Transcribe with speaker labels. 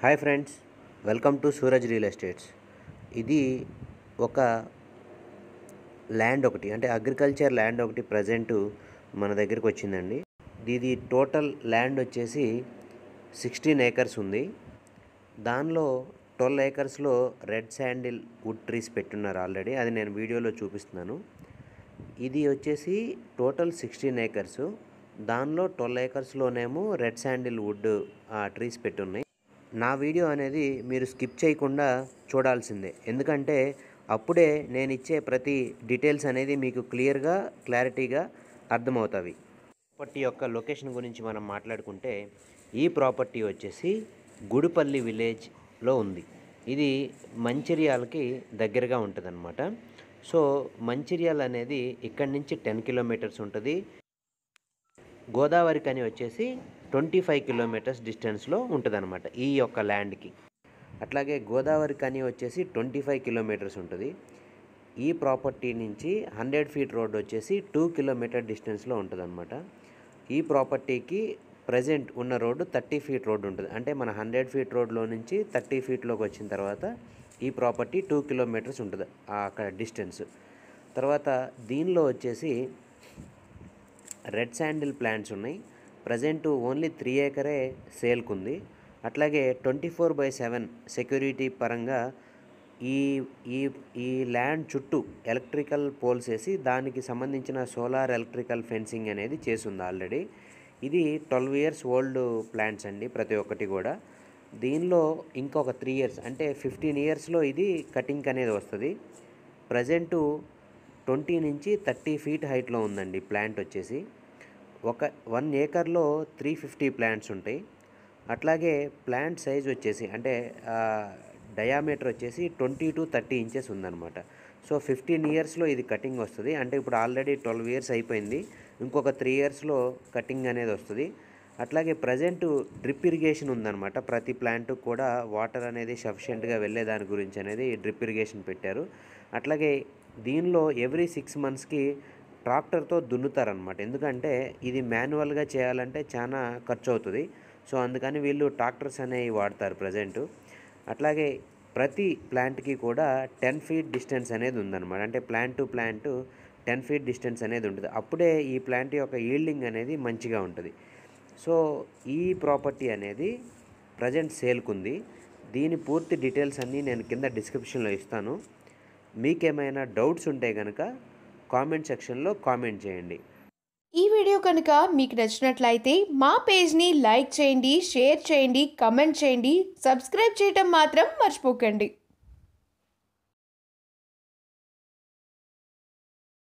Speaker 1: hi friends welcome to Suraj real estates ఇది ఒక land ఒకటి అంటే అగ్రికల్చర్ ల్యాండ్ ఒకటి ప్రజెంట్ మన దగ్గరికి వచ్చిందండి ఇది టోటల్ ల్యాండ్ వచ్చేసి సిక్స్టీన్ ఏకర్స్ ఉంది దానిలో ట్వెల్వ్ ఏకర్స్లో రెడ్ శాండిల్ వుడ్ ట్రీస్ పెట్టున్నారు ఆల్రెడీ అది నేను వీడియోలో చూపిస్తున్నాను ఇది వచ్చేసి టోటల్ సిక్స్టీన్ ఏకర్స్ దానిలో ట్వెల్వ్ ఏకర్స్లోనేమో రెడ్ శాండిల్ వుడ్ ఆ ట్రీస్ పెట్టున్నాయి నా వీడియో అనేది మీరు స్కిప్ చేయకుండా చూడాల్సిందే ఎందుకంటే అప్పుడే నేను ఇచ్చే ప్రతి డీటెయిల్స్ అనేది మీకు క్లియర్గా క్లారిటీగా అర్థమవుతాయి ప్రాపర్టీ యొక్క లొకేషన్ గురించి మనం మాట్లాడుకుంటే ఈ ప్రాపర్టీ వచ్చేసి గుడిపల్లి విలేజ్లో ఉంది ఇది మంచిర్యాలకి దగ్గరగా అనమాట సో మంచిర్యాల అనేది ఇక్కడి నుంచి టెన్ కిలోమీటర్స్ ఉంటుంది గోదావరి కని వచ్చేసి ట్వంటీ ఫైవ్ కిలోమీటర్స్ డిస్టెన్స్లో ఉంటుంది అనమాట ఈ యొక్క ల్యాండ్కి అట్లాగే గోదావరి కానీ వచ్చేసి ట్వంటీ ఫైవ్ కిలోమీటర్స్ ఉంటుంది ఈ ప్రాపర్టీ నుంచి హండ్రెడ్ ఫీట్ రోడ్ వచ్చేసి టూ కిలోమీటర్ డిస్టెన్స్లో ఉంటుంది అనమాట ఈ ప్రాపర్టీకి ప్రజెంట్ ఉన్న రోడ్డు థర్టీ ఫీట్ రోడ్డు ఉంటుంది అంటే మన హండ్రెడ్ ఫీట్ రోడ్లో నుంచి థర్టీ ఫీట్లోకి వచ్చిన తర్వాత ఈ ప్రాపర్టీ టూ కిలోమీటర్స్ ఉంటుంది అక్కడ డిస్టెన్స్ తర్వాత దీనిలో వచ్చేసి రెడ్ శాండిల్ ప్లాంట్స్ ఉన్నాయి ప్రజెంట్ ఓన్లీ త్రీ ఏకరే ఉంది అట్లాగే twenty four by seven security పరంగా ఈ ఈ ఈ ల్యాండ్ చుట్టూ ఎలక్ట్రికల్ పోల్స్ వేసి దానికి సంబంధించిన సోలార్ ఎలక్ట్రికల్ ఫెన్సింగ్ అనేది చేసింది ఆల్రెడీ ఇది ట్వెల్వ్ ఇయర్స్ ఓల్డ్ ప్లాంట్స్ అండి ప్రతి ఒక్కటి కూడా దీనిలో ఇంకొక త్రీ ఇయర్స్ అంటే ఫిఫ్టీన్ ఇయర్స్లో ఇది కటింగ్ అనేది వస్తుంది ప్రజెంటు ట్వంటీ నుంచి థర్టీ ఫీట్ హైట్లో ఉందండి ప్లాంట్ వచ్చేసి ఒక వన్ ఏకర్లో త్రీ ఫిఫ్టీ ప్లాంట్స్ ఉంటాయి అట్లాగే ప్లాంట్ సైజ్ వచ్చేసి అంటే డయామీటర్ వచ్చేసి ట్వంటీ టు థర్టీ ఇంచెస్ ఉందన్నమాట సో ఫిఫ్టీన్ ఇయర్స్లో ఇది కటింగ్ వస్తుంది అంటే ఇప్పుడు ఆల్రెడీ ట్వెల్వ్ ఇయర్స్ అయిపోయింది ఇంకొక త్రీ ఇయర్స్లో కటింగ్ అనేది వస్తుంది అట్లాగే ప్రజెంట్ డ్రిప్ ఇరిగేషన్ ఉందన్నమాట ప్రతి ప్లాంట్కి కూడా వాటర్ అనేది సఫిషియెంట్గా వెళ్ళే దాని గురించి అనేది డ్రిప్ ఇరిగేషన్ పెట్టారు అట్లాగే దీనిలో ఎవ్రీ సిక్స్ మంత్స్కి ట్రాక్టర్తో దున్నుతారనమాట ఎందుకంటే ఇది మాన్యువల్గా చేయాలంటే చాలా ఖర్చు అవుతుంది సో అందుకని వీళ్ళు ట్రాక్టర్స్ అనేవి వాడతారు ప్రజెంటు అట్లాగే ప్రతి ప్లాంట్కి కూడా టెన్ ఫీట్ డిస్టెన్స్ అనేది ఉందన్నమాట అంటే plant to plant ten feet distance అనేది ఉంటుంది అప్పుడే ఈ ప్లాంట్ యొక్క ఈల్డింగ్ అనేది మంచిగా ఉంటుంది సో ఈ ప్రాపర్టీ అనేది ప్రజెంట్ సేల్కుంది దీని పూర్తి డీటెయిల్స్ అన్నీ నేను కింద డిస్క్రిప్షన్లో ఇస్తాను మీకేమైనా డౌట్స్ ఉంటే కనుక కామెంట్ సెక్షన్లో కామెంట్ చేయండి ఈ వీడియో కనుక మీకు నచ్చినట్లయితే మా పేజ్ని లైక్ చేయండి షేర్ చేయండి కమెంట్ చేయండి సబ్స్క్రైబ్ చేయటం మాత్రం మర్చిపోకండి